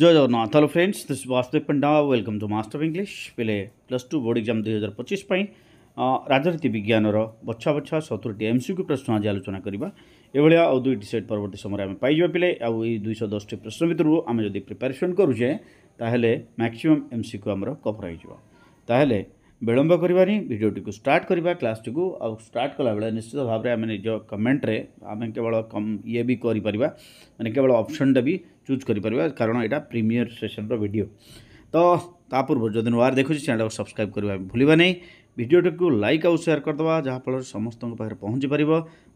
जय Jagannath hello friends this Vastavik Panda welcome to master English पहले plus two board exam दुई हजार पचीस राजनीति विज्ञान बछा बछा सतुरी एम सी क्यू प्रश्न आज आलोचना करवा यहाँ आउ दुईट सेट परवर्त समय पाइबा पिले आई दुई दस टी प्रश्न भितर आम जब प्रिपेरेसन करूचे तालोले मैक्सीम एम सी क्यू आमर कभर होताे विलंब करी भिडटी स्टार्ट करवा क्लास टी आ स्टार्ट कला बेल निश्चित भाव में आम निज कमेट्रे आम केवल कम ई भी करें केवल अपसनटा भी চুজ করিপারা কারণ এটা প্রিমিয়র সেসনর ভিডিও তো তা পূর্ব যদি নূর দেখুছি চ্যানেলকে সবসক্রাইব করা ভুলবা না ভিডিওটিকে লাইক আউ সেয়ার করদেবা যাফলে সমস্ত পাখে পৌঁছি পার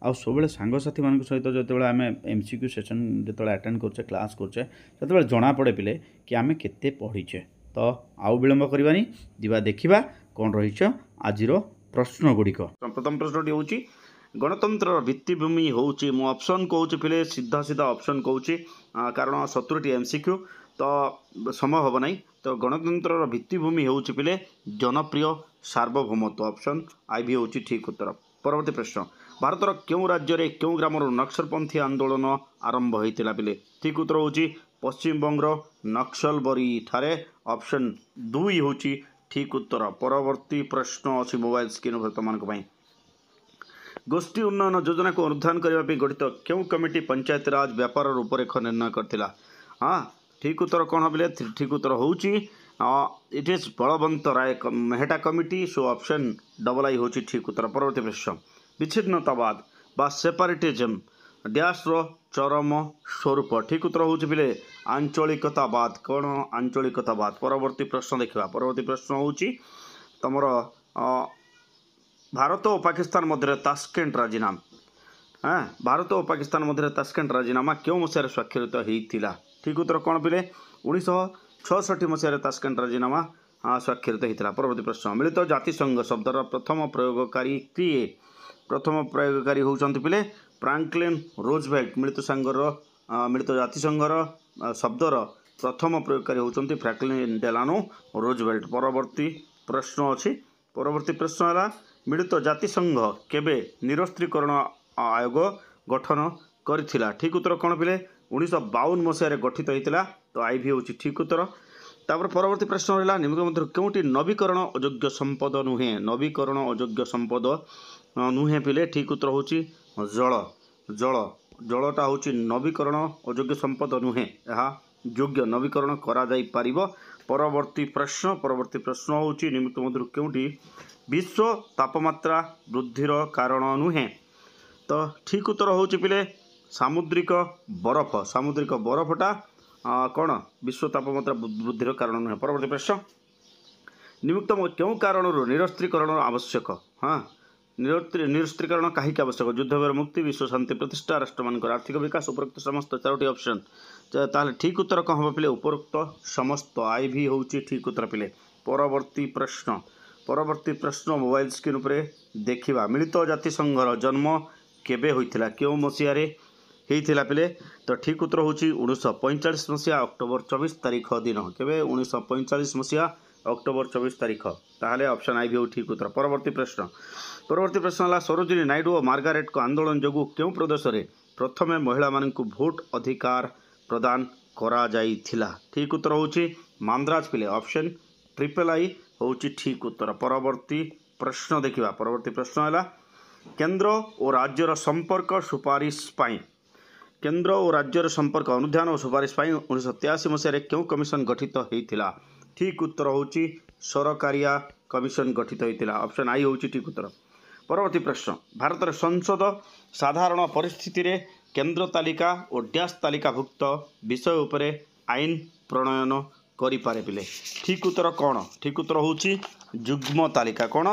আবুলে সাংসাথী মান সহ যেতবে আমি এমসিক্যু সেসন যেত আটেড করছে ক্লাস করছে সেতবে জনা পড়ে পিলে কি আমি কেতে পড়িছে তো আউ বিলম্ব করবানি যা দেখা কম রয়েছে আজির প্রশ্নগুড়ি প্রথম প্রশ্নটি হচ্ছে ଗଣତନ୍ତ୍ରର ଭିତ୍ତିଭୂମି ହେଉଛି ମୁଁ ଅପସନ୍ କହୁଛି ଫିଲେ ସିଧା ସିଧା ଅପସନ୍ କହୁଛି କାରଣ ସତୁରିଟି ଏମ୍ ସି କ୍ୟୁ ତ ସମୟ ହେବ ନାହିଁ ତ ଗଣତନ୍ତ୍ରର ଭିତ୍ତିଭୂମି ହେଉଛି ପିଲେ ଜନପ୍ରିୟ ସାର୍ବଭୌମତ୍ୱ ଅପସନ୍ ଆଇ ଭି ହେଉଛି ଠିକ୍ ଉତ୍ତର ପରବର୍ତ୍ତୀ ପ୍ରଶ୍ନ ଭାରତର କେଉଁ ରାଜ୍ୟରେ କେଉଁ ଗ୍ରାମରୁ ନକ୍ସଲପନ୍ଥୀ ଆନ୍ଦୋଳନ ଆରମ୍ଭ ହୋଇଥିଲା ପିଲେ ଠିକ୍ ଉତ୍ତର ହେଉଛି ପଶ୍ଚିମବଙ୍ଗର ନକ୍ସଲବରୀ ଠାରେ ଅପସନ୍ ଦୁଇ ହେଉଛି ଠିକ୍ ଉତ୍ତର ପରବର୍ତ୍ତୀ ପ୍ରଶ୍ନ ଅଛି ମୋବାଇଲ୍ ସ୍କ୍ରିନ୍ ଉପରେ ତୁମମାନଙ୍କ ପାଇଁ ଗୋଷ୍ଠୀ ଉନ୍ନୟନ ଯୋଜନାକୁ ଅନୁଧ୍ୟାନ କରିବା ପାଇଁ ଗଠିତ କେଉଁ କମିଟି ପଞ୍ଚାୟତିରାଜ ବ୍ୟାପାର ରୂପରେଖ ନିର୍ଣ୍ଣୟ କରିଥିଲା ହଁ ଠିକ୍ ଉତ୍ତର କ'ଣ ବୋଲେ ଠିକ୍ ଉତ୍ତର ହେଉଛି it is Balwant Rai Mehta committee so option double I ହେଉଛି ଠିକ୍ ଉତ୍ତର ପରବର୍ତ୍ତୀ ପ୍ରଶ୍ନ ବିଚ୍ଛିନ୍ନତାବାଦ ବା ସେପାରେଟିଜମ୍ ଡ୍ୟାସ୍ର ଚରମ ସ୍ୱରୂପ ଠିକ୍ ଉତ୍ତର ହେଉଛି ବୋଲେ ଆଞ୍ଚଳିକତାବାଦ କ'ଣ ଆଞ୍ଚଳିକତାବାଦ ପରବର୍ତ୍ତୀ ପ୍ରଶ୍ନ ଦେଖିବା ପରବର୍ତ୍ତୀ ପ୍ରଶ୍ନ ହେଉଛି ତୁମର ଭାରତ ଓ ପାକିସ୍ତାନ ମଧ୍ୟରେ ତାସ୍କେଣ୍ଟ ରାଜିନାମା ହଁ ଭାରତ ଓ ପାକିସ୍ତାନ ମଧ୍ୟରେ ତାସ୍କେଣ୍ଟ ରାଜିନାମା କେଉଁ ମସିହାରେ ସ୍ୱାକ୍ଷରିତ ହୋଇଥିଲା ଠିକ ଉତ୍ତର କ'ଣ ପିଲେ ଉଣେଇଶହ ଛଅଷଠି ମସିହାରେ ତାସ୍କେଣ୍ଟ ରାଜିନାମା ସ୍ୱାକ୍ଷରିତ ହୋଇଥିଲା ପରବର୍ତ୍ତୀ ପ୍ରଶ୍ନ ମିଳିତ ଜାତିସଂଘ ଶବ୍ଦର ପ୍ରଥମ ପ୍ରୟୋଗକାରୀ କିଏ ପ୍ରଥମ ପ୍ରୟୋଗକାରୀ ହେଉଛନ୍ତି ପିଲେ ଫ୍ରାଙ୍କଲିନ୍ ରୋଜଭେଲ୍ଟ ମିଳିତ ସାଙ୍ଗର ମିଳିତ ଜାତିସଂଘର ଶବ୍ଦର ପ୍ରଥମ ପ୍ରୟୋଗକାରୀ ହେଉଛନ୍ତି ଫ୍ରାଙ୍କଲିନ୍ ଡେଲାନୋ ରୋଜଭେଲ୍ଟ ପରବର୍ତ୍ତୀ ପ୍ରଶ୍ନ ଅଛି ପରବର୍ତ୍ତୀ ପ୍ରଶ୍ନ ହେଲା ମିଳିତ ଜାତିସଂଘ କେବେ ନିରସ୍ତ୍ରୀକରଣ ଆୟୋଗ ଗଠନ କରିଥିଲା ଠିକ୍ ଉତ୍ତର କ'ଣ ପିଲେ ଉଣେଇଶହ ବାଉନ ମସିହାରେ ଗଠିତ ହୋଇଥିଲା ତ ଆଇ ଭି ହେଉଛି ଠିକ୍ ଉତ୍ତର ତାପରେ ପରବର୍ତ୍ତୀ ପ୍ରଶ୍ନ ରହିଲା ନିମିତ ମଧ୍ୟରୁ କେଉଁଠି ନବୀକରଣ ଅଯୋଗ୍ୟ ସମ୍ପଦ ନୁହେଁ ନବୀକରଣ ଅଯୋଗ୍ୟ ସମ୍ପଦ ନୁହେଁ ପିଲେ ଠିକ୍ ଉତ୍ତର ହେଉଛି ଜଳ ଜଳ ଜଳଟା ହେଉଛି ନବୀକରଣ ଅଯୋଗ୍ୟ ସମ୍ପଦ ନୁହେଁ ଏହା ଯୋଗ୍ୟ ନବୀକରଣ କରାଯାଇପାରିବ ପରବର୍ତ୍ତୀ ପ୍ରଶ୍ନ ପରବର୍ତ୍ତୀ ପ୍ରଶ୍ନ ହେଉଛି ନିମିତ୍ତ ମଧ୍ୟରୁ କେଉଁଠି ବିଶ୍ୱ ତାପମାତ୍ରା ବୃଦ୍ଧିର କାରଣ ନୁହେଁ ତ ଠିକ୍ ଉତ୍ତର ହେଉଛି ପିଲେ ସାମୁଦ୍ରିକ ବରଫ ସାମୁଦ୍ରିକ ବରଫଟା କ'ଣ ବିଶ୍ୱ ତାପମାତ୍ରା ବୃଦ୍ଧିର କାରଣ ନୁହେଁ ପରବର୍ତ୍ତୀ ପ୍ରଶ୍ନ ନିମିତ୍ତ କେଉଁ କାରଣରୁ ନିରସ୍ତ୍ରୀକରଣର ଆବଶ୍ୟକ ହଁ ନିରସ୍ତ୍ରୀକରଣ କାହିଁକି ଆବଶ୍ୟକ ଯୁଦ୍ଧ ଭୟରେ ମୁକ୍ତି ବିଶ୍ୱ ଶାନ୍ତି ପ୍ରତିଷ୍ଠା ରାଷ୍ଟ୍ରମାନଙ୍କର ଆର୍ଥିକ ବିକାଶ ଉପରୋକ୍ତ ସମସ୍ତ ଚାରୋଟି ଅପସନ୍ ତାହେଲେ ଠିକ୍ ଉତ୍ତର କ'ଣ ହେବ ପିଲେ ଉପରୋକ୍ତ ସମସ୍ତ ଆଇ ଭି ହେଉଛି ଠିକ୍ ଉତ୍ତର ପିଲେ ପରବର୍ତ୍ତୀ ପ୍ରଶ୍ନ ପରବର୍ତ୍ତୀ ପ୍ରଶ୍ନ ମୋବାଇଲ୍ ସ୍କ୍ରିନ୍ ଉପରେ ଦେଖିବା ମିଳିତ ଜାତିସଂଘର ଜନ୍ମ କେବେ ହୋଇଥିଲା କେଉଁ ମସିହାରେ ହେଇଥିଲା ପିଲେ ତ ଠିକ୍ ଉତ୍ତର ହେଉଛି ଉଣେଇଶହ ପଇଁଚାଳିଶ ମସିହା ଅକ୍ଟୋବର ଚବିଶ ତାରିଖ ଦିନ କେବେ ଉଣେଇଶହ ପଇଁଚାଳିଶ ମସିହା ଅକ୍ଟୋବର ଚବିଶ ତାରିଖ ତାହେଲେ ଅପସନ୍ ଆଇ ଭି ହେଉ ଠିକ୍ ଉତ୍ତର ପରବର୍ତ୍ତୀ ପ୍ରଶ୍ନ ପରବର୍ତ୍ତୀ ପ୍ରଶ୍ନ ହେଲା ସରୋଜିନୀ ନାଇଡ଼ୁ ଓ ମାର୍ଗାରେଟ୍ଙ୍କ ଆନ୍ଦୋଳନ ଯୋଗୁଁ କେଉଁ ପ୍ରଦେଶରେ ପ୍ରଥମେ ମହିଳାମାନଙ୍କୁ ଭୋଟ୍ ଅଧିକାର ପ୍ରଦାନ କରାଯାଇଥିଲା ଠିକ୍ ଉତ୍ତର ହେଉଛି ମାନ୍ଦ୍ରାଜ ପିଲେ ଅପସନ୍ ଟ୍ରିପଲ୍ ଆଇ ହେଉଛି ଠିକ୍ ଉତ୍ତର ପରବର୍ତ୍ତୀ ପ୍ରଶ୍ନ ଦେଖିବା ପରବର୍ତ୍ତୀ ପ୍ରଶ୍ନ ହେଲା କେନ୍ଦ୍ର ଓ ରାଜ୍ୟର ସମ୍ପର୍କ ସୁପାରିଶ ପାଇଁ କେନ୍ଦ୍ର ଓ ରାଜ୍ୟର ସମ୍ପର୍କ ଅନୁଧ୍ୟାନ ଓ ସୁପାରିଶ ପାଇଁ ଉଣେଇଶହ ତେୟାଅଶୀ ମସିହାରେ କେଉଁ କମିଶନ୍ ଗଠିତ ହୋଇଥିଲା ଠିକ୍ ଉତ୍ତର ହେଉଛି ସରକାରିଆ କମିଶନ ଗଠିତ ହୋଇଥିଲା ଅପସନ୍ ଆଇ ହେଉଛି ଠିକ୍ ଉତ୍ତର ପରବର୍ତ୍ତୀ ପ୍ରଶ୍ନ ଭାରତରେ ସଂସଦ ସାଧାରଣ ପରିସ୍ଥିତିରେ କେନ୍ଦ୍ର ତାଲିକା ଓ ଡ୍ୟାସ୍ ତାଲିକାଭୁକ୍ତ ବିଷୟ ଉପରେ ଆଇନ ପ୍ରଣୟନ କରିପାରିବେ ଠିକ୍ ଉତ୍ତର କ'ଣ ଠିକ୍ ଉତ୍ତର ହେଉଛି ଯୁଗ୍ମ ତାଲିକା କ'ଣ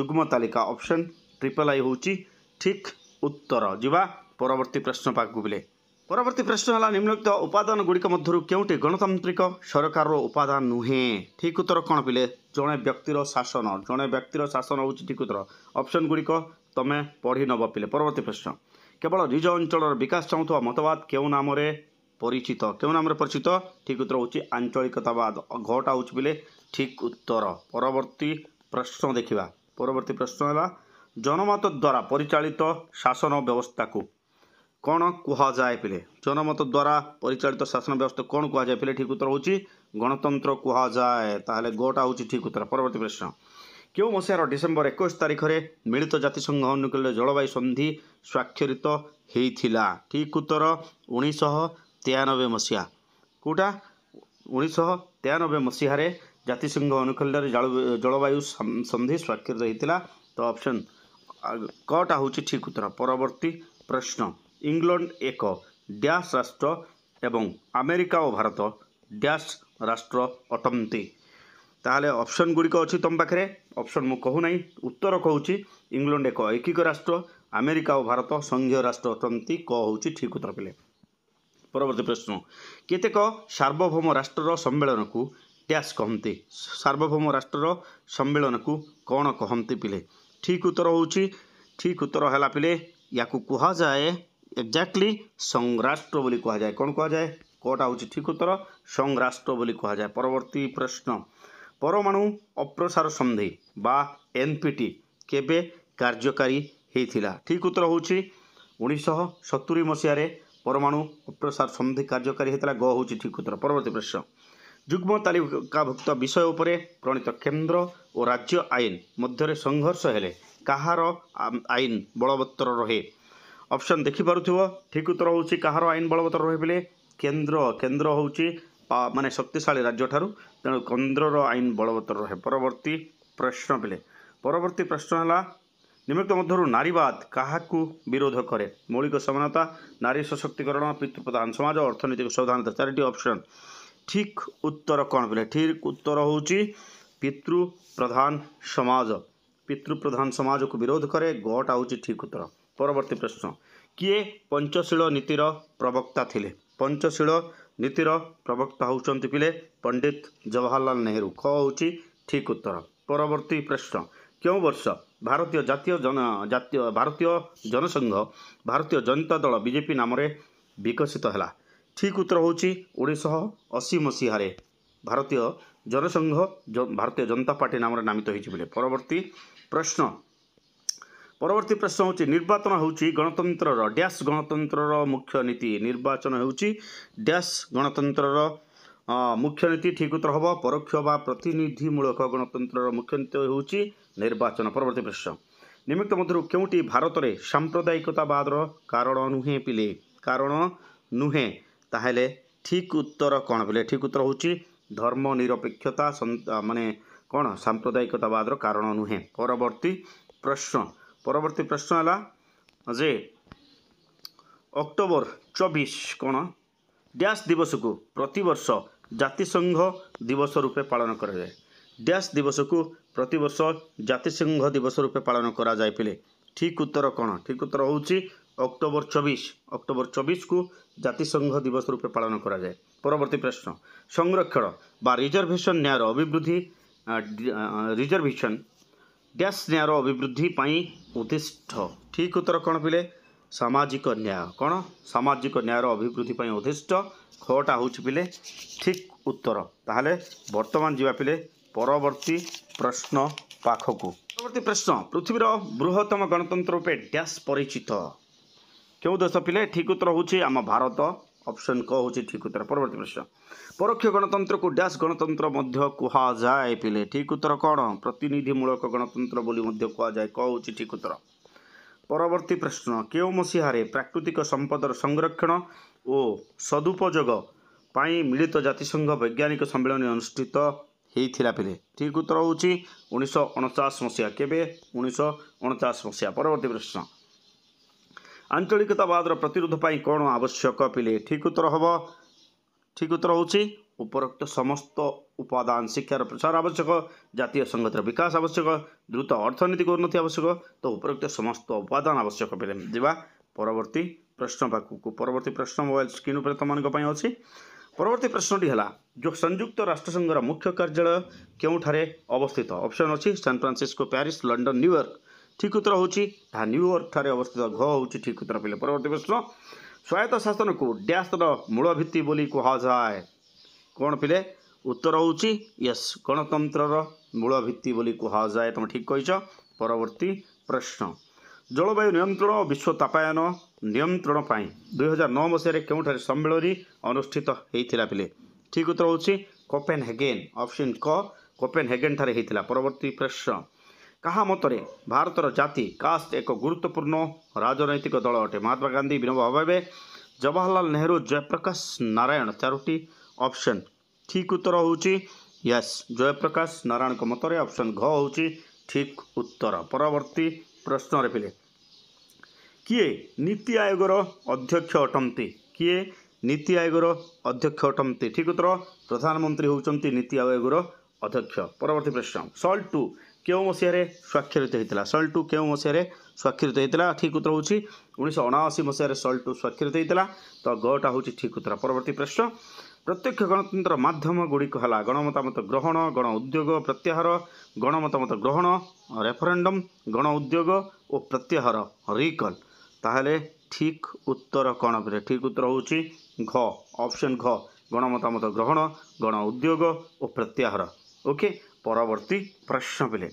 ଯୁଗ୍ମ ତାଲିକା ଅପସନ୍ ଟ୍ରିପଲ୍ ଆଇ ହେଉଛି ଠିକ୍ ଉତ୍ତର ଯିବା ପରବର୍ତ୍ତୀ ପ୍ରଶ୍ନ ପାଖକୁ ବିଲେ ପରବର୍ତ୍ତୀ ପ୍ରଶ୍ନ ହେଲା ନିମ୍ନଲିଖିତ ଉପାଦାନ ଗୁଡ଼ିକ ମଧ୍ୟରୁ କେଉଁଟି ଗଣତାନ୍ତ୍ରିକ ସରକାରର ଉପାଦାନ ନୁହେଁ ଠିକ୍ ଉତ୍ତର କ'ଣ ପିଲେ ଜଣେ ବ୍ୟକ୍ତିର ଶାସନ ଜଣେ ବ୍ୟକ୍ତିର ଶାସନ ହେଉଛି ଠିକ୍ ଉତ୍ତର ଅପସନ୍ ଗୁଡ଼ିକ ତୁମେ ପଢ଼ି ନେବ ପିଲେ ପରବର୍ତ୍ତୀ ପ୍ରଶ୍ନ କେବଳ ନିଜ ଅଞ୍ଚଳର ବିକାଶ ଚାହୁଁଥିବା ମତବାଦ କେଉଁ ନାମରେ ପରିଚିତ କେଉଁ ନାମରେ ପରିଚିତ ଠିକ୍ ଉତ୍ତର ହେଉଛି ଆଞ୍ଚଳିକତାବାଦ ଘଟା ହେଉଛି ପିଲେ ଠିକ୍ ଉତ୍ତର ପରବର୍ତ୍ତୀ ପ୍ରଶ୍ନ ଦେଖିବା ପରବର୍ତ୍ତୀ ପ୍ରଶ୍ନ ହେଲା ଜନମତ ଦ୍ୱାରା ପରିଚାଳିତ ଶାସନ ବ୍ୟବସ୍ଥାକୁ କ'ଣ କୁହାଯାଏ ପିଲେ ଜନମତ ଦ୍ୱାରା ପରିଚାଳିତ ଶାସନ ବ୍ୟବସ୍ଥା କ'ଣ କୁହାଯାଏ ପିଲେ ଠିକ ଉତ୍ତର ହେଉଛି ଗଣତନ୍ତ୍ର କୁହାଯାଏ ତାହେଲେ ଗୋଟା ହେଉଛି ଠିକ ଉତ୍ତର ପରବର୍ତ୍ତୀ ପ୍ରଶ୍ନ କେଉଁ ମସିହାର ଡିସେମ୍ବର ଏକୋଇଶ ତାରିଖରେ ମିଳିତ ଜାତିସଂଘ ଅନୁକୂଳ ଜଳବାୟୁ ସନ୍ଧି ସ୍ୱାକ୍ଷରିତ ହୋଇଥିଲା ଠିକ ଉତ୍ତର ଉଣେଇଶହ ତେୟାନବେ ମସିହା କେଉଁଟା ଉଣେଇଶହ ତେୟାନବେ ମସିହାରେ ଜାତିସଂଘ ଅନୁକୂଲରେ ଜଳବାୟୁ ସନ୍ଧି ସ୍ୱାକ୍ଷରିତ ହୋଇଥିଲା ତ ଅପସନ୍ କଟା ହେଉଛି ଠିକ ଉତ୍ତର ପରବର୍ତ୍ତୀ ପ୍ରଶ୍ନ ଇଂଲଣ୍ଡ ଏକ ଡ୍ୟାସ୍ ରାଷ୍ଟ୍ର ଏବଂ ଆମେରିକା ଓ ଭାରତ ଡ୍ୟାସ୍ ରାଷ୍ଟ୍ର ଅଟନ୍ତି ତାହେଲେ ଅପସନ୍ ଗୁଡ଼ିକ ଅଛି ତୁମ ପାଖରେ ଅପସନ୍ ମୁଁ କହୁନାହିଁ ଉତ୍ତର କହୁଛି ଇଂଲଣ୍ଡ ଏକ ଐକିକ ରାଷ୍ଟ୍ର ଆମେରିକା ଓ ଭାରତ ସଂଘୀୟ ରାଷ୍ଟ୍ର ଅଟନ୍ତି କ ହେଉଛି ଠିକ୍ ଉତ୍ତର ପିଲେ ପରବର୍ତ୍ତୀ ପ୍ରଶ୍ନ କେତେକ ସାର୍ବଭୌମ ରାଷ୍ଟ୍ରର ସମ୍ମେଳନକୁ ଡ୍ୟାସ୍ କହନ୍ତି ସାର୍ବଭୌମ ରାଷ୍ଟ୍ରର ସମ୍ମେଳନକୁ କ'ଣ କହନ୍ତି ପିଲେ ଠିକ୍ ଉତ୍ତର ହେଉଛି ଠିକ୍ ଉତ୍ତର ହେଲା ପିଲେ ୟାକୁ କୁହାଯାଏ ଏକ୍ଜାକ୍ଟଲି ସଂରାଷ୍ଟ୍ର ବୋଲି କୁହାଯାଏ କ'ଣ କୁହାଯାଏ କେଉଁଟା ହେଉଛି ଠିକ୍ ଉତ୍ତର ସଂରାଷ୍ଟ୍ର ବୋଲି କୁହାଯାଏ ପରବର୍ତ୍ତୀ ପ୍ରଶ୍ନ ପରମାଣୁ ଅପ୍ରସାର ସନ୍ଧି ବା ଏନ୍ପିଟି କେବେ କାର୍ଯ୍ୟକାରୀ ହୋଇଥିଲା ଠିକ୍ ଉତ୍ତର ହେଉଛି ଉଣେଇଶହ ସତୁରି ମସିହାରେ ପରମାଣୁ ଅପ୍ରସାର ସନ୍ଧି କାର୍ଯ୍ୟକାରୀ ହୋଇଥିଲା ଗ ହେଉଛି ଠିକ୍ ଉତ୍ତର ପରବର୍ତ୍ତୀ ପ୍ରଶ୍ନ ଯୁଗ୍ମ ତାଲିକାଭୁକ୍ତ ବିଷୟ ଉପରେ ପ୍ରଣୀତ କେନ୍ଦ୍ର ଓ ରାଜ୍ୟ ଆଇନ ମଧ୍ୟରେ ସଂଘର୍ଷ ହେଲେ କାହାର ଆଇନ ବଳବତ୍ତର ରହେ ଅପସନ୍ ଦେଖିପାରୁଥିବ ଠିକ୍ ଉତ୍ତର ହେଉଛି କାହାର ଆଇନ ବଳବତ୍ତର ରହିବେ କେନ୍ଦ୍ର କେନ୍ଦ୍ର ହେଉଛି ମାନେ ଶକ୍ତିଶାଳୀ ରାଜ୍ୟଠାରୁ ତେଣୁ କେନ୍ଦ୍ରର ଆଇନ ବଳବତ୍ତର ରହେ ପରବର୍ତ୍ତୀ ପ୍ରଶ୍ନ ପିଲେ ପରବର୍ତ୍ତୀ ପ୍ରଶ୍ନ ହେଲା ନିମିତ୍ତ ମଧ୍ୟରୁ ନାରୀବାଦ କାହାକୁ ବିରୋଧ କରେ ମୌଳିକ ସମାନତା ନାରୀ ସଶକ୍ତିକରଣ ପିତୃପ୍ରଧାନ ସମାଜ ଅର୍ଥନୈତିକ ସୌଧାନତା ଚାରିଟି ଅପସନ୍ ଠିକ୍ ଉତ୍ତର କ'ଣ ବୋଲେ ଠିକ୍ ଉତ୍ତର ହେଉଛି ପିତୃପ୍ରଧାନ ସମାଜ ପିତୃପ୍ରଧାନ ସମାଜକୁ ବିରୋଧ କରେ ଗଟା ହେଉଛି ଠିକ୍ ଉତ୍ତର ପରବର୍ତ୍ତୀ ପ୍ରଶ୍ନ କିଏ ପଞ୍ଚଶୀଳ ନୀତିର ପ୍ରବକ୍ତା ଥିଲେ ପଞ୍ଚଶୀଳ ନୀତିର ପ୍ରବକ୍ତା ହେଉଛନ୍ତି ପିଲେ ପଣ୍ଡିତ ଜବାହରଲାଲ ନେହେରୁ ଖ ହେଉଛି ଠିକ ଉତ୍ତର ପରବର୍ତ୍ତୀ ପ୍ରଶ୍ନ କେଉଁ ବର୍ଷ ଭାରତୀୟ ଜାତୀୟ ଜନ ଜାତୀୟ ଭାରତୀୟ ଜନସଂଘ ଭାରତୀୟ ଜନତା ଦଳ ବିଜେପି ନାମରେ ବିକଶିତ ହେଲା ଠିକ ଉତ୍ତର ହେଉଛି ଉଣେଇଶହ ଅଶୀ ମସିହାରେ ଭାରତୀୟ ଜନସଂଘ ଭାରତୀୟ ଜନତା ପାର୍ଟି ନାମରେ ନାମିତ ହୋଇଛି ବୋଲି ପରବର୍ତ୍ତୀ ପ୍ରଶ୍ନ ପରବର୍ତ୍ତୀ ପ୍ରଶ୍ନ ହେଉଛି ନିର୍ବାଚନ ହେଉଛି ଗଣତନ୍ତ୍ରର ଡ୍ୟାସ୍ ଗଣତନ୍ତ୍ରର ମୁଖ୍ୟ ନୀତି ନିର୍ବାଚନ ହେଉଛି ଡ୍ୟାସ୍ ଗଣତନ୍ତ୍ରର ମୁଖ୍ୟ ନୀତି ଠିକ୍ ଉତ୍ତର ହେବ ପରୋକ୍ଷ ବା ପ୍ରତିନିଧିମୂଳକ ଗଣତନ୍ତ୍ରର ମୁଖ୍ୟ ନୀତି ହେଉଛି ନିର୍ବାଚନ ପରବର୍ତ୍ତୀ ପ୍ରଶ୍ନ ନିମିତ୍ତ ମଧ୍ୟରୁ କେଉଁଟି ଭାରତରେ ସାମ୍ପ୍ରଦାୟିକତାବାଦର କାରଣ ନୁହେଁ ପିଲେ କାରଣ ନୁହେଁ ତାହେଲେ ଠିକ୍ ଉତ୍ତର କ'ଣ ପିଲେ ଠିକ୍ ଉତ୍ତର ହେଉଛି ଧର୍ମ ନିରପେକ୍ଷତା ମାନେ କ'ଣ ସାମ୍ପ୍ରଦାୟିକତାବାଦର କାରଣ ନୁହେଁ ପରବର୍ତ୍ତୀ ପ୍ରଶ୍ନ ପରବର୍ତ୍ତୀ ପ୍ରଶ୍ନ ହେଲା ଯେ ଅକ୍ଟୋବର ଚବିଶ କ'ଣ ଡ୍ୟାସ୍ ଦିବସକୁ ପ୍ରତିବର୍ଷ ଜାତିସଂଘ ଦିବସ ରୂପେ ପାଳନ କରାଯାଏ ଡ୍ୟାସ୍ ଦିବସକୁ ପ୍ରତିବର୍ଷ ଜାତିସଂଘ ଦିବସ ରୂପେ ପାଳନ କରାଯାଇଥିଲେ ଠିକ୍ ଉତ୍ତର କ'ଣ ଠିକ୍ ଉତ୍ତର ହେଉଛି অক্টোবর চবিশ অক্টোবর চবিশকু জাতিসংঘ দিবস রূপে পালন করা যায় পরবর্তী প্রশ্ন সংরক্ষণ বা রিজর্ভেশন ন্যায়ের অভিবৃদ্ধি রিজর্ভেশন ଡ୍ୟାସ୍ ନ୍ୟାୟର ଅଭିବୃଦ୍ଧି ପାଇଁ ଉଦ୍ଦିଷ୍ଟ ଠିକ୍ ଉତ୍ତର କ'ଣ ପିଲେ ସାମାଜିକ ନ୍ୟାୟ କ'ଣ ସାମାଜିକ ନ୍ୟାୟର ଅଭିବୃଦ୍ଧି ପାଇଁ ଉଦ୍ଦିଷ୍ଟ ଖଟା ହେଉଛି ପିଲେ ଠିକ୍ ଉତ୍ତର ତାହେଲେ ବର୍ତ୍ତମାନ ଯିବା ପିଲେ ପରବର୍ତ୍ତୀ ପ୍ରଶ୍ନ ପାଖକୁ ପରବର୍ତ୍ତୀ ପ୍ରଶ୍ନ ପୃଥିବୀର ବୃହତ୍ତମ ଗଣତନ୍ତ୍ର ରୂପେ ଡ୍ୟାସ୍ ପରିଚିତ କେଉଁ ଦେଶ ପିଲେ ଠିକ୍ ଉତ୍ତର ହେଉଛି ଆମ ଭାରତ ଅପସନ୍ କ ହେଉଛି ଠିକ୍ ଉତ୍ତର ପରବର୍ତ୍ତୀ ପ୍ରଶ୍ନ ପରୋକ୍ଷ ଗଣତନ୍ତ୍ରକୁ ଡ୍ୟାସ୍ ଗଣତନ୍ତ୍ର ମଧ୍ୟ କୁହାଯାଏ ପିଲେ ଠିକ୍ ଉତ୍ତର କ'ଣ ପ୍ରତିନିଧିମୂଳକ ଗଣତନ୍ତ୍ର ବୋଲି ମଧ୍ୟ କୁହାଯାଏ କ ହେଉଛି ଠିକ୍ ଉତ୍ତର ପରବର୍ତ୍ତୀ ପ୍ରଶ୍ନ କେଉଁ ମସିହାରେ ପ୍ରାକୃତିକ ସମ୍ପଦର ସଂରକ୍ଷଣ ଓ ସଦୁପଯୋଗ ପାଇଁ ମିଳିତ ଜାତିସଂଘ ବୈଜ୍ଞାନିକ ସମ୍ମିଳନୀ ଅନୁଷ୍ଠିତ ହେଇଥିଲା ପିଲେ ଠିକ୍ ଉତ୍ତର ହେଉଛି ଉଣେଇଶହ ଅଣଚାଶ ମସିହା କେବେ ଉଣେଇଶହ ଅଣଚାଶ ମସିହା ପରବର୍ତ୍ତୀ ପ୍ରଶ୍ନ प्रतिरोध पाई कोण आवश्यक पहिले ठीक उत्तर हे ठीक उत्तर हुन्छ उपरोक्त समस्त उपादान शिक्षा र प्रसार आवश्यक जातीय सङ्गत विकास आवश्यक द्रुत अर्थनैतिको उन्नति आवश्यक तो उपरोक्त समस्त उपादान आवश्यक पहिले परवर्ती प्रश्न परवर्ती प्रश्न मोबाइल स्क्रीन स्क्रिन उप त मै अझ पर्वर्ती प्रश्नटी जो संयुक्त राष्ट्र संघर मुख्य कार्यालय अवस्थित ऑप्शन अछि अस्ति सान्फ्रान्सिस्को पेरिस लन्डन न्युयोर्क ଠିକ ଉତ୍ତର ହେଉଛି ତାହା ନ୍ୟୁୟର୍କ ଠାରେ ଅବସ୍ଥିତ ଘ ହେଉଛି ଠିକ ଉତ୍ତର ପିଲେ ପରବର୍ତ୍ତୀ ପ୍ରଶ୍ନ ସ୍ୱାୟତ୍ତ ଶାସନକୁ ଡ୍ୟାସ୍ର ମୂଳ ଭିତ୍ତି ବୋଲି କୁହାଯାଏ କ'ଣ ପିଲେ ଉତ୍ତର ହେଉଛି ୟେସ୍ ଗଣତନ୍ତ୍ରର ମୂଳ ଭିତ୍ତି ବୋଲି କୁହାଯାଏ ତୁମେ ଠିକ୍ କହିଛ ପରବର୍ତ୍ତୀ ପ୍ରଶ୍ନ ଜଳବାୟୁ ନିୟନ୍ତ୍ରଣ ଓ ବିଶ୍ୱ ତାପାୟନ ନିୟନ୍ତ୍ରଣ ପାଇଁ ଦୁଇହଜାର ନଅ ମସିହାରେ କେଉଁଠାରେ ସମ୍ମିଳନୀ ଅନୁଷ୍ଠିତ ହୋଇଥିଲା ପିଲେ ଠିକ୍ ଉତ୍ତର ହେଉଛି କୋପେନ୍ ହେଗେନ୍ ଅପସନ୍ କ କୋପେନ୍ ହେଗେନ୍ ଠାରେ ହୋଇଥିଲା ପରବର୍ତ୍ତୀ ପ୍ରଶ୍ନ କାହା ମତରେ ଭାରତର ଜାତି କାଷ୍ଟ ଏକ ଗୁରୁତ୍ୱପୂର୍ଣ୍ଣ ରାଜନୈତିକ ଦଳ ଅଟେ ମହାତ୍ମା ଗାନ୍ଧୀ ବିନୋବା ଭାବେ ଜବାହରଲାଲ ନେହେରୁ ଜୟପ୍ରକାଶ ନାରାୟଣ ଚାରୋଟି ଅପସନ୍ ଠିକ୍ ଉତ୍ତର ହେଉଛି ୟସ୍ ଜୟପ୍ରକାଶ ନାରାୟଣଙ୍କ ମତରେ ଅପସନ୍ ଘ ହେଉଛି ଠିକ୍ ଉତ୍ତର ପରବର୍ତ୍ତୀ ପ୍ରଶ୍ନରେ ପିଲେ କିଏ ନୀତି ଆୟୋଗର ଅଧ୍ୟକ୍ଷ ଅଟନ୍ତି କିଏ ନୀତି ଆୟୋଗର ଅଧ୍ୟକ୍ଷ ଅଟନ୍ତି ଠିକ୍ ଉତ୍ତର ପ୍ରଧାନମନ୍ତ୍ରୀ ହେଉଛନ୍ତି ନୀତି ଆୟୋଗର ଅଧ୍ୟକ୍ଷ ପରବର୍ତ୍ତୀ ପ୍ରଶ୍ନ ସଲ୍ଟ ଟୁ କେଉଁ ମସିହାରେ ସ୍ୱାକ୍ଷରିତ ହୋଇଥିଲା ସଲ୍ ଟୁ କେଉଁ ମସିହାରେ ସ୍ୱାକ୍ଷରିତ ହୋଇଥିଲା ଠିକ୍ ଉତ୍ତର ହେଉଛି ଉଣେଇଶହ ଅଣାଅଶୀ ମସିହାରେ ସଲ୍ ଟୁ ସ୍ୱାକ୍ଷରିତ ହୋଇଥିଲା ତ ଗଟା ହେଉଛି ଠିକ୍ ଉତ୍ତର ପରବର୍ତ୍ତୀ ପ୍ରଶ୍ନ ପ୍ରତ୍ୟକ୍ଷ ଗଣତନ୍ତ୍ର ମାଧ୍ୟମ ଗୁଡ଼ିକ ହେଲା ଗଣମତାମତ ଗ୍ରହଣ ଗଣ ଉଦ୍ୟୋଗ ପ୍ରତ୍ୟାହାର ଗଣମତାମତ ଗ୍ରହଣ ରେଫରେଣ୍ଡମ୍ ଗଣ ଉଦ୍ୟୋଗ ଓ ପ୍ରତ୍ୟାହାର ରିକଲ୍ ତାହେଲେ ଠିକ୍ ଉତ୍ତର କ'ଣ କରେ ଠିକ୍ ଉତ୍ତର ହେଉଛି ଘ ଅପସନ୍ ଘ ଗଣମତାମତ ଗ୍ରହଣ ଗଣ ଉଦ୍ୟୋଗ ଓ ପ୍ରତ୍ୟାହାର ଓକେ ପରବର୍ତ୍ତୀ ପ୍ରଶ୍ନ ପିଲେ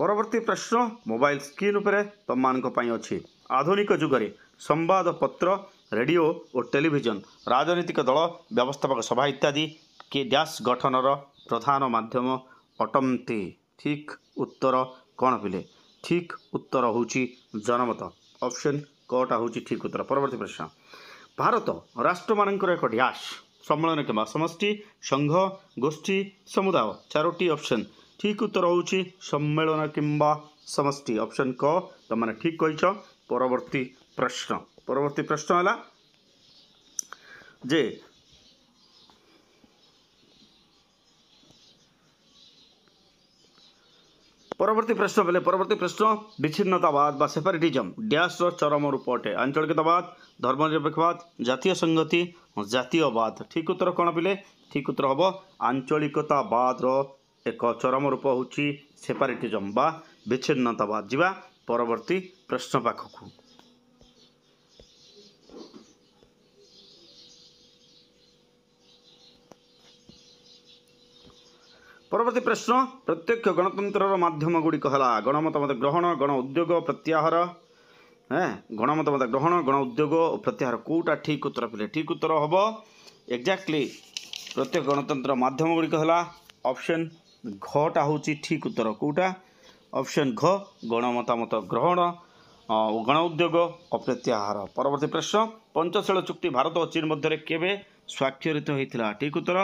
ପରବର୍ତ୍ତୀ ପ୍ରଶ୍ନ ମୋବାଇଲ ସ୍କ୍ରିନ୍ ଉପରେ ତୁମମାନଙ୍କ ପାଇଁ ଅଛି ଆଧୁନିକ ଯୁଗରେ ସମ୍ବାଦପତ୍ର ରେଡ଼ିଓ ଓ ଟେଲିଭିଜନ ରାଜନୈତିକ ଦଳ ବ୍ୟବସ୍ଥାପକ ସଭା ଇତ୍ୟାଦି କେ ଡ୍ୟାସ୍ ଗଠନର ପ୍ରଧାନ ମାଧ୍ୟମ ଅଟନ୍ତି ଠିକ୍ ଉତ୍ତର କ'ଣ ପିଲେ ଠିକ୍ ଉତ୍ତର ହେଉଛି ଜନମତ ଅପସନ୍ କଟା ହେଉଛି ଠିକ୍ ଉତ୍ତର ପରବର୍ତ୍ତୀ ପ୍ରଶ୍ନ ଭାରତ ରାଷ୍ଟ୍ରମାନଙ୍କର ଏକ ଡ୍ୟାସ୍ ସମ୍ମିଳନୀ କିମ୍ବା ସମଷ୍ଟି ସଂଘ ଗୋଷ୍ଠୀ ସମୁଦାୟ ଚାରୋଟି ଅପସନ୍ ଠିକ୍ ଉତ୍ତର ହେଉଛି ସମ୍ମିଳନ କିମ୍ବା ସମଷ୍ଟି ଅପସନ୍ କ ତୁମେ ଠିକ୍ କହିଛ ପରବର୍ତ୍ତୀ ପ୍ରଶ୍ନ ପରବର୍ତ୍ତୀ ପ୍ରଶ୍ନ ହେଲା ଯେ পরবর্তী প্রশ্ন বলে পরবর্তী প্রশ্ন বিচ্ছিন্নতাবাদ বা সেপারেটিজম ড্যাশর চরম রূপ অটে আঞ্চলিকতাবাদ ধর্মনিরপেক্ষবাদ জাতীয় সংহতি ଜାତୀୟବାଦ ଠିକ ଉତ୍ତର କ'ଣ ପିଲେ ଠିକ ଉତ୍ତର ହେବ ଆଞ୍ଚଳିକତାବାଦର ଏକ ଚରମ ରୂପ ହେଉଛି ସେପାରେଟିଜମ୍ ବା ବିଚ୍ଛିନ୍ନତାବାଦ ଯିବା ପରବର୍ତ୍ତୀ ପ୍ରଶ୍ନ ପାଖକୁ ପରବର୍ତ୍ତୀ ପ୍ରଶ୍ନ ପ୍ରତ୍ୟକ୍ଷ ଗଣତନ୍ତ୍ରର ମାଧ୍ୟମ ଗୁଡ଼ିକ ହେଲା ଗଣମତାମତ ଗ୍ରହଣ ଗଣ ଉଦ୍ୟୋଗ ପ୍ରତ୍ୟାହାର হ্যাঁ ଗଣମତାମତ ଗ୍ରହଣ ଗଣ ଉଦ୍ୟୋଗ ଓ ପ୍ରତ୍ୟାହାର କେଉଁଟା ଠିକ୍ ଉତ୍ତର ପିଲେ ଠିକ୍ ଉତ୍ତର ହେବ ଏକ୍ଜାକ୍ଟଲି ପ୍ରତ୍ୟେକ ଗଣତନ୍ତ୍ର ମାଧ୍ୟମ ଗୁଡ଼ିକ ହେଲା ଅପସନ୍ ଘଟା ହେଉଛି ଠିକ୍ ଉତ୍ତର କେଉଁଟା ଅପସନ୍ ଘ ଗଣମତାମତ ଗ୍ରହଣ ଗଣ ଉଦ୍ୟୋଗ ଓ ପ୍ରତ୍ୟାହାର ପରବର୍ତ୍ତୀ ପ୍ରଶ୍ନ ପଞ୍ଚଶୀଳ ଚୁକ୍ତି ଭାରତ ଓ ଚୀନ ମଧ୍ୟରେ କେବେ ସ୍ୱାକ୍ଷରିତ ହୋଇଥିଲା ଠିକ୍ ଉତ୍ତର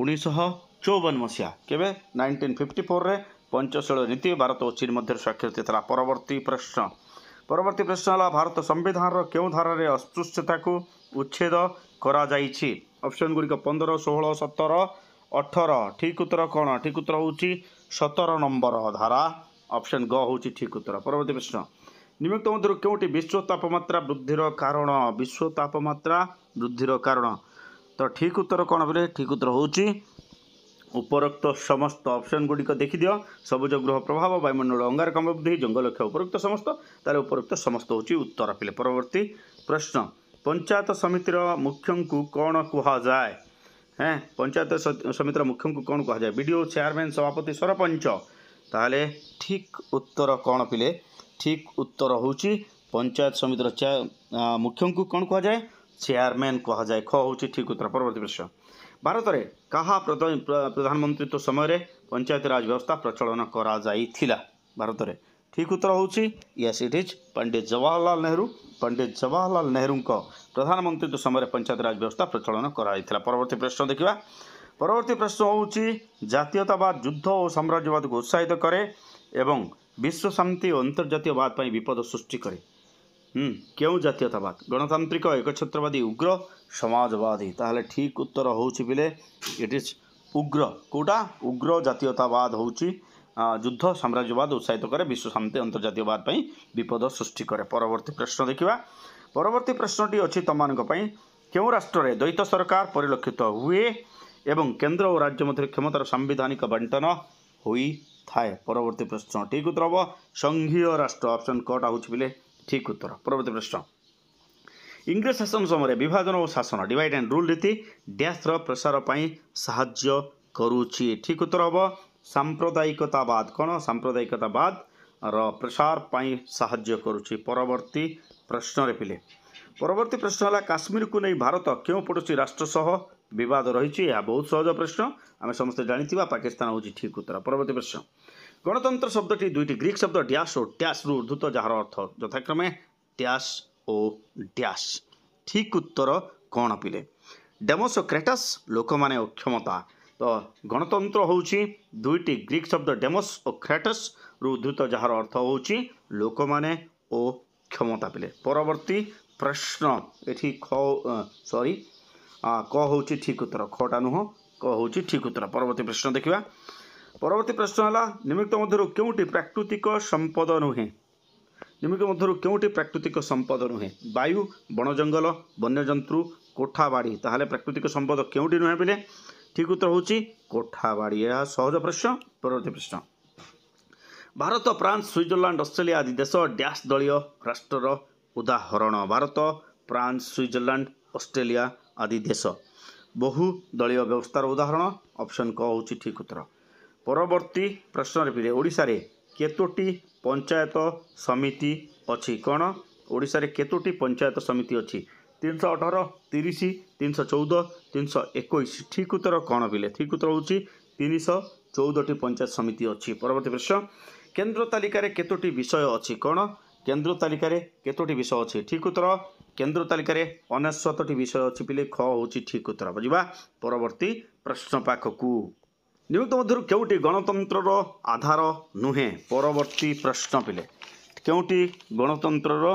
ଉଣେଇଶହ ଚଉବନ ମସିହା କେବେ ନାଇଣ୍ଟିନ୍ ଫିଫ୍ଟି ଫୋର୍ରେ ପଞ୍ଚଶୀଳ ନୀତି ଭାରତ ଓ ଚୀନ ମଧ୍ୟରେ ସ୍ୱାକ୍ଷରିତ ହୋଇଥିଲା ପରବର୍ତ୍ତୀ ପ୍ରଶ୍ନ ପରବର୍ତ୍ତୀ ପ୍ରଶ୍ନ ହେଲା ଭାରତ ସମ୍ବିଧାନର କେଉଁ ଧାରାରେ ଅସ୍ପୃଶ୍ୟତାକୁ ଉଚ୍ଛେଦ କରାଯାଇଛି ଅପସନ୍ ଗୁଡ଼ିକ ପନ୍ଦର ଷୋହଳ ସତର ଅଠର ଠିକ୍ ଉତ୍ତର କ'ଣ ଠିକ୍ ଉତ୍ତର ହେଉଛି ସତର ନମ୍ବର ଧାରା ଅପସନ୍ ଗ ହେଉଛି ଠିକ୍ ଉତ୍ତର ପରବର୍ତ୍ତୀ ପ୍ରଶ୍ନ ନିମିତ ମଧ୍ୟରୁ କେଉଁଠି ବିଶ୍ୱ ତାପମାତ୍ରା ବୃଦ୍ଧିର କାରଣ ବିଶ୍ୱ ତାପମାତ୍ରା ବୃଦ୍ଧିର କାରଣ ତ ଠିକ୍ ଉତ୍ତର କ'ଣ ବୋଲେ ଠିକ୍ ଉତ୍ତର ହେଉଛି উপরোক্ত সমস্ত অপশনগুড়ি দেখিদিও সবুজ গৃহ প্রভাব বায়ুমণ্ডল অঙ্গারকম্ব বৃদ্ধি জঙ্গলক্ষ উপরোক্ত সমস্ত তাহলে উপরোক্ত সমস্ত হচ্ছে উত্তর পিলে পরবর্তী প্রশ্ন পঞ্চায়েত সমিতির মুখ্যঙ্কু কোণ কুহযায় হ্যাঁ পঞ্চায়েত সমিতির মুখ্যঙ্কু কোণ কুহযায় বিডিও চেয়ারম্যান সভাপতি সরপঞ্চ তাহলে ঠিক উত্তর কোণ পিলে ঠিক উত্তর হচ্ছে পঞ্চায়েত সমিতির মুখ্যঙ্কু কোণ কুহযায় চেয়ারম্যান কুহযায় খ হচ্ছে ঠিক উত্তর পরবর্তী প্রশ্ন ଭାରତରେ କାହା ପ୍ରଧାନମନ୍ତ୍ରୀତ୍ୱ ସମୟରେ ପଞ୍ଚାୟତିରାଜ ବ୍ୟବସ୍ଥା ପ୍ରଚଳନ କରାଯାଇଥିଲା ଭାରତରେ ଠିକ୍ ଉତ୍ତର ହେଉଛି yes it is Pandit Jawaharlal Nehru Pandit Jawaharlal ନେହେରୁଙ୍କ ପ୍ରଧାନମନ୍ତ୍ରୀତ୍ୱ ସମୟରେ ପଞ୍ଚାୟତିରାଜ ବ୍ୟବସ୍ଥା ପ୍ରଚଳନ କରାଯାଇଥିଲା ପରବର୍ତ୍ତୀ ପ୍ରଶ୍ନ ଦେଖିବା ପରବର୍ତ୍ତୀ ପ୍ରଶ୍ନ ହେଉଛି ଜାତୀୟତାବାଦ ଯୁଦ୍ଧ ଓ ସାମ୍ରାଜ୍ୟବାଦକୁ ଉତ୍ସାହିତ କରେ ଏବଂ ବିଶ୍ୱ ଶାନ୍ତି ଓ ଅନ୍ତର୍ଜାତୀୟବାଦ ପାଇଁ ବିପଦ ସୃଷ୍ଟି କରେ হুম কেউ জাতীয়তাবাদ গণতান্ত্রিক একচ্ছত্রবাদী উগ্র সমাজবাদী তাহলে ঠিক উত্তর হচ্ছে পিলে ইট ইজ উগ্র কোটা উগ্র জাতীয়তাবাদ হচ্ছে যুদ্ধ সাম্রাজ্যবাদ উৎসাহিত করে বিশ্ব শান্তি অন্তর্জাতীয়বাদ পাই বিপদ সৃষ্টি করে পরবর্তী প্রশ্ন দেখিবা পরবর্তী প্রশ্নটি অছি তোমাମାନଙ୍କ কেউ କେଉଁ ରାଷ୍ଟ୍ରରେ সরকার পরিলক্ষিত হুয়ে এবং কেন্দ্র ও রাজ্য মধ্যে ক্ষমতার সাংবিধানিক বণ্টন ବଣ୍ଟନ ହୋଇଥାଏ পরবর্তী প্রশ্ন ঠিক উত্তর হব সংঘীয় রাষ্ট্র অপশন কটা হচ্ছে ବୋଲେ ଠିକ୍ ଉତ୍ତର ପରବର୍ତ୍ତୀ ପ୍ରଶ୍ନ ଇଂରେଜ ଶାସନ ସମୟରେ ବିଭାଜନ ଓ ଶାସନ ଡିଭାଇଡ୍ ଆଣ୍ଡ ରୁଲ୍ ରୀତି ଡ୍ୟାସ୍ର ପ୍ରସାର ପାଇଁ ସାହାଯ୍ୟ କରୁଛି ଠିକ୍ ଉତ୍ତର ହେବ ସାମ୍ପ୍ରଦାୟିକତାବାଦ କ'ଣ ସାମ୍ପ୍ରଦାୟିକତାବାଦର ପ୍ରସାର ପାଇଁ ସାହାଯ୍ୟ କରୁଛି ପରବର୍ତ୍ତୀ ପ୍ରଶ୍ନରେ ପିଲେ ପରବର୍ତ୍ତୀ ପ୍ରଶ୍ନ ହେଲା କାଶ୍ମୀରକୁ ନେଇ ଭାରତ କେଉଁ ପଡ଼ୋଶୀ ରାଷ୍ଟ୍ର ସହ ବିବାଦ ରହିଛି ଏହା ବହୁତ ସହଜ ପ୍ରଶ୍ନ ଆମେ ସମସ୍ତେ ଜାଣିଥିବା ପାକିସ୍ତାନ ହେଉଛି ଠିକ୍ ଉତ୍ତର ପରବର୍ତ୍ତୀ ପ୍ରଶ୍ନ গণতন্ত্র শব্দটি দুইটি গ্রিক শব্দ ড্যাস ও ড্যাস রু উদ্ভূত যাହାର ଅର୍ଥ যথাক্রমে ড্যাস ও ড্যাস ঠিক উত্তর କ'ଣ ପିଲେ ଡେମୋସୋକ୍ରେଟସ୍ ଲୋକମାନେ ଓ କ୍ଷମତା ତ ଗଣତନ୍ତ୍ର ହେଉଛି ଦୁଇଟି ଗ୍ରୀକ୍ ଶବ୍ଦ ଡେମୋସ୍ ଓ କ୍ରେଟସ୍ରୁ ଉଦ୍ଧୃତ ଯାହାର ଅର୍ଥ ହେଉଛି ଲୋକମାନେ ଓ କ୍ଷମତା ପିଲେ ପରବର୍ତ୍ତୀ ପ୍ରଶ୍ନ ଏଠି ଖ ସରି କ ହେଉଛି ଠିକ୍ ଉତ୍ତର ଖଟା ନୁହଁ କ ହେଉଛି ଠିକ୍ ଉତ୍ତର ପରବର୍ତ୍ତୀ ପ୍ରଶ୍ନ ଦେଖିବା ପରବର୍ତ୍ତୀ ପ୍ରଶ୍ନ ହେଲା ନିମିତ୍ତ ମଧ୍ୟରୁ କେଉଁଠି ପ୍ରାକୃତିକ ସମ୍ପଦ ନୁହେଁ ନିମିତ୍ତ ମଧ୍ୟରୁ କେଉଁଠି ପ୍ରାକୃତିକ ସମ୍ପଦ ନୁହେଁ ବାୟୁ ବଣ ଜଙ୍ଗଲ ବନ୍ୟଜନ୍ତୁ କୋଠାବାଡ଼ି ତାହେଲେ ପ୍ରାକୃତିକ ସମ୍ପଦ କେଉଁଠି ନୁହେଁ ବୋଲେ ଠିକ ଉତ୍ତର ହେଉଛି କୋଠାବାଡ଼ି ଏହା ସହଜ ପ୍ରଶ୍ନ ପରବର୍ତ୍ତୀ ପ୍ରଶ୍ନ ଭାରତ ଫ୍ରାନ୍ସ ସ୍ୱିଜରଲ୍ୟାଣ୍ଡ ଅଷ୍ଟ୍ରେଲିଆ ଆଦି ଦେଶ ଡ୍ୟାସ୍ ଦଳୀୟ ରାଷ୍ଟ୍ରର ଉଦାହରଣ ଭାରତ ଫ୍ରାନ୍ସ ସ୍ୱିଜରଲ୍ୟାଣ୍ଡ ଅଷ୍ଟ୍ରେଲିଆ ଆଦି ଦେଶ ବହୁ ଦଳୀୟ ବ୍ୟବସ୍ଥାର ଉଦାହରଣ ଅପସନ୍ କ ହେଉଛି ଠିକ ଉତ୍ତର ପରବର୍ତ୍ତୀ ପ୍ରଶ୍ନ ରିପିଲେ ଓଡ଼ିଶାରେ କେତୋଟି ପଞ୍ଚାୟତ ସମିତି ଅଛି କ'ଣ ଓଡ଼ିଶାରେ କେତୋଟି ପଞ୍ଚାୟତ ସମିତି ଅଛି ତିନିଶହ ଅଠର ତିରିଶ ତିନିଶହ ଚଉଦ ତିନିଶହ ଏକୋଇଶ ଠିକ ଉତ୍ତର କ'ଣ ପିଲେ ଠିକ ଉତ୍ତର ହେଉଛି ତିନିଶହ ଚଉଦଟି ପଞ୍ଚାୟତ ସମିତି ଅଛି ପରବର୍ତ୍ତୀ ପ୍ରଶ୍ନ କେନ୍ଦ୍ର ତାଲିକାରେ କେତୋଟି ବିଷୟ ଅଛି କ'ଣ କେନ୍ଦ୍ର ତାଲିକାରେ କେତୋଟି ବିଷୟ ଅଛି ଠିକ ଉତ୍ତର କେନ୍ଦ୍ର ତାଲିକାରେ ଅନେଶ୍ୱତଟି ବିଷୟ ଅଛି ପିଲେ ଖ ହେଉଛି ଠିକ ଉତ୍ତର ବୁଝିବା ପରବର୍ତ୍ତୀ ପ୍ରଶ୍ନ ପାଖକୁ ନିମିତ ମଧ୍ୟରୁ କେଉଁଠି ଗଣତନ୍ତ୍ରର ଆଧାର ନୁହେଁ ପରବର୍ତ୍ତୀ ପ୍ରଶ୍ନ ପିଲେ କେଉଁଠି ଗଣତନ୍ତ୍ରର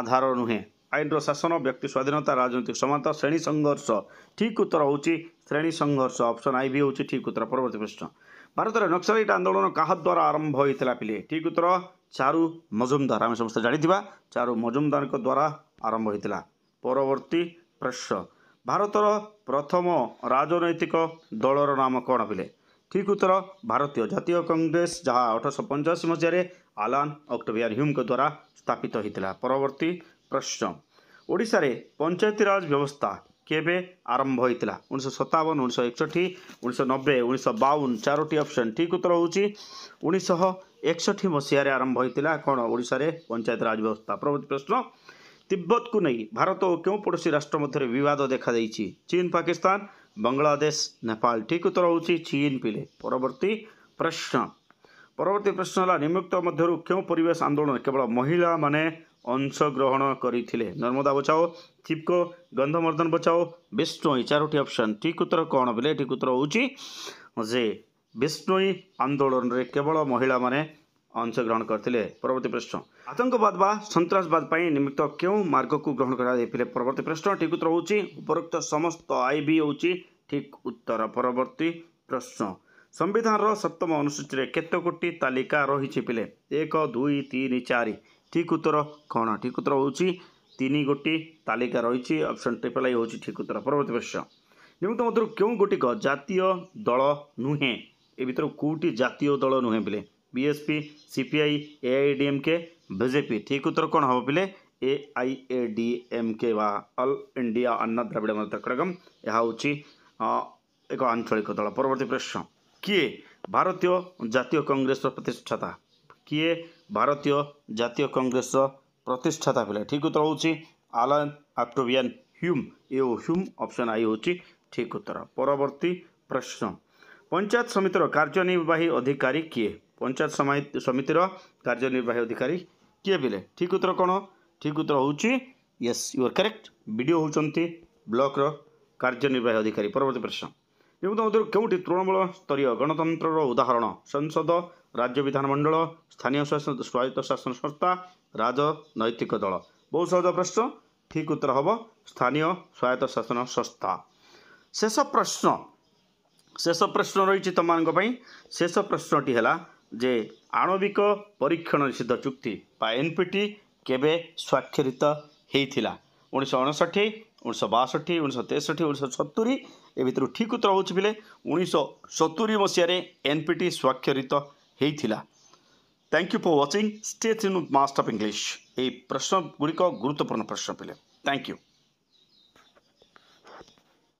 ଆଧାର ନୁହେଁ ଆଇନର ଶାସନ ବ୍ୟକ୍ତି ସ୍ୱାଧୀନତା ରାଜନୈତିକ ସମାନତା ଶ୍ରେଣୀ ସଂଘର୍ଷ ଠିକ୍ ଉତ୍ତର ହେଉଛି ଶ୍ରେଣୀ ସଂଘର୍ଷ ଅପସନ୍ ଆଇ ବି ହେଉଛି ଠିକ୍ ଉତ୍ତର ପରବର୍ତ୍ତୀ ପ୍ରଶ୍ନ ଭାରତରେ ନକ୍ସଲାଇଟ୍ ଆନ୍ଦୋଳନ କାହା ଦ୍ୱାରା ଆରମ୍ଭ ହୋଇଥିଲା ପିଲେ ଠିକ୍ ଉତ୍ତର ଚାରୁ ମଜୁମଦାର ଆମେ ସମସ୍ତେ ଜାଣିଥିବା ଚାରୁ ମଜୁମଦାରଙ୍କ ଦ୍ୱାରା ଆରମ୍ଭ ହୋଇଥିଲା ପରବର୍ତ୍ତୀ ପ୍ରଶ୍ନ ଭାରତର ପ୍ରଥମ ରାଜନୈତିକ ଦଳର ନାମ କ'ଣ ପିଲେ ଠିକ୍ ଉତ୍ତର ଭାରତୀୟ ଜାତୀୟ କଂଗ୍ରେସ ଯାହା ଅଠରଶହ ପଞ୍ଚାଅଶୀ ମସିହାରେ ଆଲାନ୍ ଅକ୍ଟୋବିଆର ହ୍ୟୁମ୍ଙ୍କ ଦ୍ୱାରା ସ୍ଥାପିତ ହୋଇଥିଲା ପରବର୍ତ୍ତୀ ପ୍ରଶ୍ନ ଓଡ଼ିଶାରେ ପଞ୍ଚାୟତିରାଜ ବ୍ୟବସ୍ଥା କେବେ ଆରମ୍ଭ ହୋଇଥିଲା ଉଣେଇଶହ ସତାବନ ଉଣେଇଶହ ଏକଷଠି ଉଣେଇଶହ ନବେ ଉଣେଇଶହ ବାଉନ ଚାରୋଟି ଅପସନ୍ ଠିକ୍ ଉତ୍ତର ହେଉଛି ଉଣେଇଶହ ଏକଷଠି ମସିହାରେ ଆରମ୍ଭ ହୋଇଥିଲା କ'ଣ ଓଡ଼ିଶାରେ ପଞ୍ଚାୟତିରାଜ ବ୍ୟବସ୍ଥା ପରବର୍ତ୍ତୀ ପ୍ରଶ୍ନ ତିବ୍ବତକୁ ନେଇ ଭାରତ ଓ କେଉଁ ପଡ଼ୋଶୀ ରାଷ୍ଟ୍ର ମଧ୍ୟରେ ବିବାଦ ଦେଖାଦେଇଛି ଚୀନ ପାକିସ୍ତାନ ବଙ୍ଗଳାଦେଶ ନେପାଳ ଠିକ୍ ଉତ୍ତର ହେଉଛି ଚୀନ ପିଲେ ପରବର୍ତ୍ତୀ ପ୍ରଶ୍ନ ପରବର୍ତ୍ତୀ ପ୍ରଶ୍ନ ହେଲା ନିମୁକ୍ତ ମଧ୍ୟରୁ କେଉଁ ପରିବେଶ ଆନ୍ଦୋଳନ କେବଳ ମହିଳାମାନେ ଅଂଶଗ୍ରହଣ କରିଥିଲେ ନର୍ମଦା ବଚାଓ ଚିପ୍କୋ ଗନ୍ଧମର୍ଦ୍ଧନ ବଚାଓ ବିଷ୍ଣୋଇ ଚାରୋଟି ଅପସନ୍ ଠିକ୍ ଉତ୍ତର କ'ଣ ବୋଲେ ଠିକ୍ ଉତ୍ତର ହେଉଛି ଯେ ବିଷ୍ଣୋଇ ଆନ୍ଦୋଳନରେ କେବଳ ମହିଳାମାନେ ଅଂଶଗ୍ରହଣ କରିଥିଲେ ପରବର୍ତ୍ତୀ ପ୍ରଶ୍ନ ଆତଙ୍କବାଦ ବା ସନ୍ତାସବାଦ ପାଇଁ ନିମିତ୍ତ କେଉଁ ମାର୍ଗକୁ ଗ୍ରହଣ କରାଯାଇଥିଲେ ପରବର୍ତ୍ତୀ ପ୍ରଶ୍ନ ଠିକ୍ ଉତ୍ତର ହେଉଛି ଉପରୋକ୍ତ ସମସ୍ତ ଆଇ ବି ହେଉଛି ଠିକ୍ ଉତ୍ତର ପରବର୍ତ୍ତୀ ପ୍ରଶ୍ନ ସମ୍ବିଧାନର ସପ୍ତମ ଅନୁସୂଚୀରେ କେତେକୋଟି ତାଲିକା ରହିଛି ପିଲେ ଏକ ଦୁଇ ତିନି ଚାରି ଠିକ୍ ଉତ୍ତର କ'ଣ ଠିକ୍ ଉତ୍ତର ହେଉଛି ତିନି ଗୋଟି ତାଲିକା ରହିଛି ଅପସନ୍ ଟ୍ରିପଲ୍ ଆଇ ହେଉଛି ଠିକ୍ ଉତ୍ତର ପରବର୍ତ୍ତୀ ପ୍ରଶ୍ନ ନିମିତ୍ତ ମଧ୍ୟରୁ କେଉଁ ଗୋଟିକ ଜାତୀୟ ଦଳ ନୁହେଁ ଏ ଭିତରୁ କେଉଁଟି ଜାତୀୟ ଦଳ ନୁହେଁ ପିଲେ ବିଏସ୍ପି ସିପିଆଇ ଏଆଇଡିଏମ୍କେ ବିଜେପି ଠିକ୍ ଉତ୍ତର କ'ଣ ହେବ ପିଲେ ଏଆଇଏଡିଏମ୍କେ ବା ଅଲ୍ ଇଣ୍ଡିଆ ଅନ୍ନା ଦ୍ରାବିଡ଼ ମଧ୍ୟ କଡ଼ଗମ୍ ଏହା ହେଉଛି ଏକ ଆଞ୍ଚଳିକ ଦଳ ପରବର୍ତ୍ତୀ ପ୍ରଶ୍ନ କିଏ ଭାରତୀୟ ଜାତୀୟ କଂଗ୍ରେସର ପ୍ରତିଷ୍ଠାତା କିଏ ଭାରତୀୟ ଜାତୀୟ କଂଗ୍ରେସର ପ୍ରତିଷ୍ଠାତା ପିଲା ଠିକ୍ ଉତ୍ତର ହେଉଛି Allan Octavian Hume A Hume option I ହେଉଛି ଠିକ୍ ଉତ୍ତର ପରବର୍ତ୍ତୀ ପ୍ରଶ୍ନ ପଞ୍ଚାୟତ ସମିତିର କାର୍ଯ୍ୟନିର୍ବାହୀ ଅଧିକାରୀ କିଏ ପଞ୍ଚାୟତ ସମିତିର କାର୍ଯ୍ୟନିର୍ବାହୀ ଅଧିକାରୀ କିଏ ବିଲେ ଠିକ ଉତ୍ତର କ'ଣ ଠିକ ଉତ୍ତର ହେଉଛି yes you're correct B BDO ହେଉଛନ୍ତି ବ୍ଲକର କାର୍ଯ୍ୟନିର୍ବାହୀ ଅଧିକାରୀ ପରବର୍ତ୍ତୀ ପ୍ରଶ୍ନ ନିମନ୍ତ ମଧ୍ୟରୁ କେଉଁଠି ତୃଣମୂଳ ସ୍ତରୀୟ ଗଣତନ୍ତ୍ରର ଉଦାହରଣ ସଂସଦ ରାଜ୍ୟ ବିଧାନମଣ୍ଡଳ ସ୍ଥାନୀୟ ସ୍ୱାୟତ୍ତ ଶାସନ ସଂସ୍ଥା ରାଜନୈତିକ ଦଳ ବହୁତ ସହଜ ପ୍ରଶ୍ନ ଠିକ୍ ଉତ୍ତର ହେବ ସ୍ଥାନୀୟ ସ୍ୱାୟତ୍ତ ଶାସନ ସଂସ୍ଥା ଶେଷ ପ୍ରଶ୍ନ ଶେଷ ପ୍ରଶ୍ନ ରହିଛି ତୁମମାନଙ୍କ ପାଇଁ ଶେଷ ପ୍ରଶ୍ନଟି ହେଲା ଯେ ଆଣବିକ ପରୀକ୍ଷଣ ନିଷିଦ୍ଧ ଚୁକ୍ତି ବା ଏନ୍ ପି ଟି କେବେ ସ୍ୱାକ୍ଷରିତ ହୋଇଥିଲା ଉଣେଇଶହ ଅଣଷଠି ଉଣେଇଶହ ବାଷଠି ଉଣେଇଶହ ତେଷଠି ଉଣେଇଶହ ସତୁରୀ ଏ ଭିତରୁ ଠିକ ଉତ୍ତର ହେଉଛି ବୋଲେ ଉଣେଇଶହ ସତୁରି ମସିହାରେ ଏନ୍ ପି ଟି ସ୍ୱାକ୍ଷରିତ ହୋଇଥିଲା thank you for watching state master of English ଏହି ପ୍ରଶ୍ନ ଗୁଡ଼ିକ ଗୁରୁତ୍ୱପୂର୍ଣ୍ଣ ପ୍ରଶ୍ନ ପିଲେ ଥ୍ୟାଙ୍କ ୟୁ